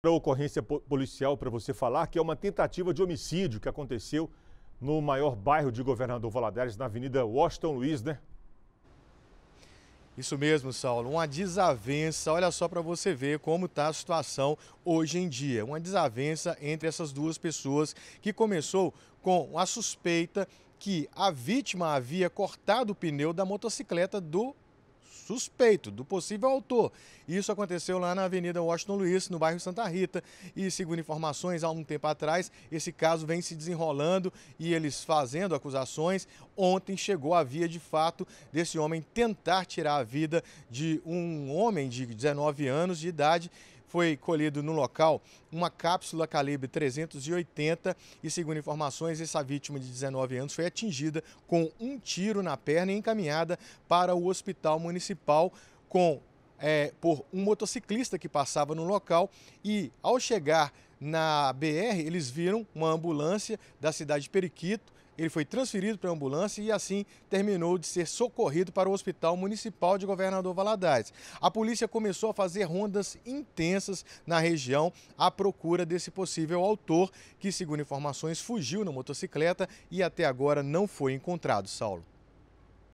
Outra ocorrência policial para você falar, que é uma tentativa de homicídio que aconteceu no maior bairro de Governador Valadares, na Avenida Washington Luiz, né? Isso mesmo, Saulo. Uma desavença, olha só para você ver como está a situação hoje em dia. Uma desavença entre essas duas pessoas que começou com a suspeita que a vítima havia cortado o pneu da motocicleta do suspeito, do possível autor. Isso aconteceu lá na Avenida Washington Luiz, no bairro Santa Rita, e segundo informações, há um tempo atrás, esse caso vem se desenrolando e eles fazendo acusações. Ontem chegou a via de fato desse homem tentar tirar a vida de um homem de 19 anos de idade foi colhido no local uma cápsula calibre 380 e, segundo informações, essa vítima de 19 anos foi atingida com um tiro na perna e encaminhada para o hospital municipal com é, por um motociclista que passava no local e, ao chegar na BR, eles viram uma ambulância da cidade de Periquito ele foi transferido para a ambulância e assim terminou de ser socorrido para o Hospital Municipal de Governador Valadares. A polícia começou a fazer rondas intensas na região à procura desse possível autor, que, segundo informações, fugiu na motocicleta e até agora não foi encontrado, Saulo.